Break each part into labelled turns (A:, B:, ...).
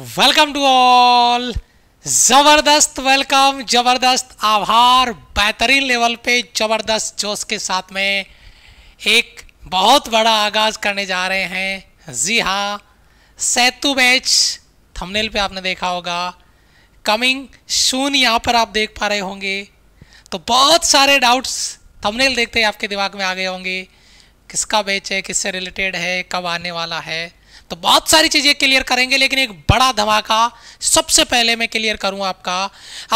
A: welcome to all ज़बरदस्त welcome ज़बरदस्त आभार बेहतरीन लेवल पे ज़बरदस्त जोश के साथ में एक बहुत बड़ा आगाज़ करने जा रहे हैं जी हाँ सैतु बैच थंबनेल पे आपने देखा होगा कमिंग शून यहाँ पर आप देख पा रहे होंगे तो बहुत सारे डाउट्स थंबनेल देखते ही आपके दिमाग में आ गए होंगे किसका बैच है किससे रिलेटेड है कब आने वाला है तो बहुत सारी चीज़ें क्लियर करेंगे लेकिन एक बड़ा धमाका सबसे पहले मैं क्लियर करूं आपका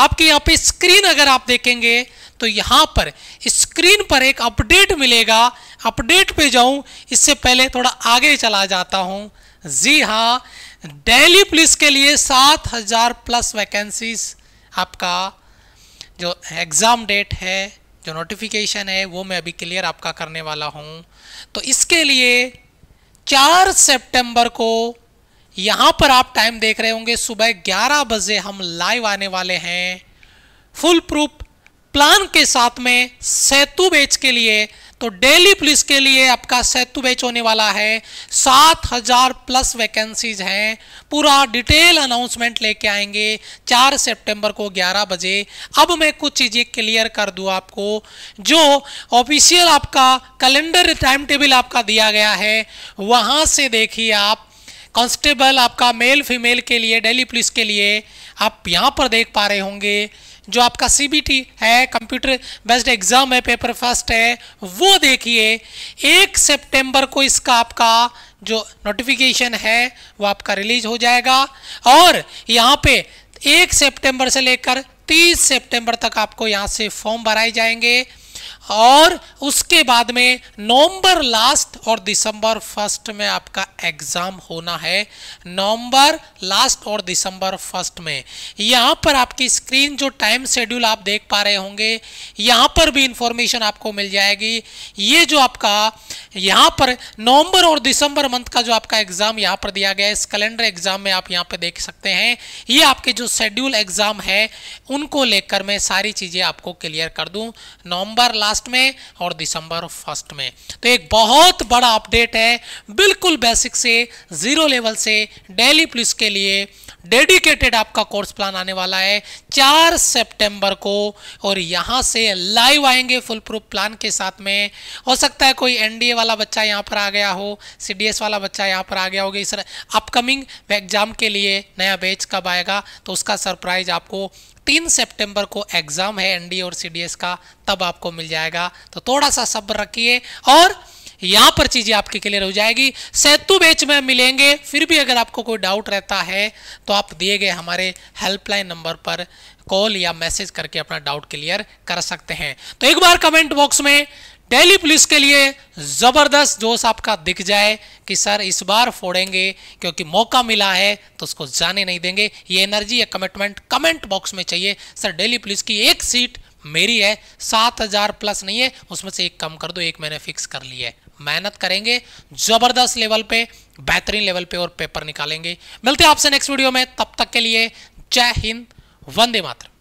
A: आपके यहां पे स्क्रीन अगर आप देखेंगे तो यहां पर स्क्रीन पर एक अपडेट मिलेगा अपडेट पे जाऊं इससे पहले थोड़ा आगे चला जाता हूं जी हां दिल्ली पुलिस के लिए सात हजार प्लस वैकेंसीज आपका जो एग्ज़ाम डेट है जो नोटिफिकेशन है वो मैं अभी क्लियर आपका करने वाला हूं तो इसके लिए चार सितंबर को यहां पर आप टाइम देख रहे होंगे सुबह ग्यारह बजे हम लाइव आने वाले हैं फुल प्रूफ प्लान के साथ में सेतु बेच के लिए तो डेली पुलिस के लिए आपका सेतु बैच होने वाला है सात हजार प्लस वैकेंसीज हैं पूरा डिटेल अनाउंसमेंट लेके आएंगे चार सितंबर को ग्यारह बजे अब मैं कुछ चीज़ें क्लियर कर दूँ आपको जो ऑफिशियल आपका कैलेंडर टाइम टेबल आपका दिया गया है वहाँ से देखिए आप कांस्टेबल आपका मेल फीमेल के लिए डेली पुलिस के लिए आप यहाँ पर देख पा रहे होंगे जो आपका सीबीटी है कंप्यूटर बेस्ड एग्जाम है पेपर फर्स्ट है वो देखिए एक सितंबर को इसका आपका जो नोटिफिकेशन है वो आपका रिलीज हो जाएगा और यहाँ पे एक सितंबर से लेकर 30 सितंबर तक आपको यहाँ से फॉर्म भराए जाएंगे और उसके बाद में नवंबर लास्ट और दिसंबर फर्स्ट में आपका एग्जाम होना है नवंबर लास्ट और दिसंबर फर्स्ट में यहाँ पर आपकी स्क्रीन जो टाइम शेड्यूल आप देख पा रहे होंगे यहाँ पर भी इंफॉर्मेशन आपको मिल जाएगी ये जो आपका यहाँ पर नवंबर और दिसंबर मंथ का जो आपका एग्जाम यहाँ पर दिया गया है इस कैलेंडर एग्जाम में आप यहाँ पर देख सकते हैं ये आपके जो शेड्यूल एग्जाम है उनको लेकर मैं सारी चीज़ें आपको क्लियर कर दूँ नवंबर लास्ट फर्स्ट में और दिसंबर फर्स्ट में तो एक बहुत बड़ा अपडेट है बिल्कुल बेसिक से ज़ीरो लेवल से डेली पुलिस के लिए डेडिकेटेड आपका कोर्स प्लान आने वाला है चार सितंबर को और यहां से लाइव आएंगे फुल प्रूफ प्लान के साथ में हो सकता है कोई एनडीए वाला बच्चा यहां पर आ गया हो सीडीएस वाला बच्चा यहां पर आ गया होगा इस अपकमिंग एग्जाम के लिए नया बैच कब आएगा तो उसका सरप्राइज आपको तीन सितंबर को एग्ज़ाम है एनडीए और सीडीएस का तब आपको मिल जाएगा जाएगा तो थोड़ा सा सब्र रखिए और यहां पर चीज़ें आपकी क्लियर हो जाएगी सेतु बेच में मिलेंगे फिर भी अगर आपको कोई डाउट रहता है तो आप दिए गए हमारे हेल्पलाइन नंबर पर कॉल या मैसेज करके अपना डाउट क्लियर कर सकते हैं तो एक बार कमेंट बॉक्स में डेली पुलिस के लिए ज़बरदस्त जोश आपका दिख जाए कि सर इस बार फोड़ेंगे क्योंकि मौका मिला है तो उसको जाने नहीं देंगे ये एनर्जी या कमिटमेंट कमेंट बॉक्स में चाहिए सर डेली पुलिस की एक सीट मेरी है सात हजार प्लस नहीं है उसमें से एक कम कर दो एक मैंने फिक्स कर ली है मेहनत करेंगे जबरदस्त लेवल पे बेहतरीन लेवल पे और पेपर निकालेंगे मिलते हैं आपसे नेक्स्ट वीडियो में तब तक के लिए जय हिंद वंदे मातरम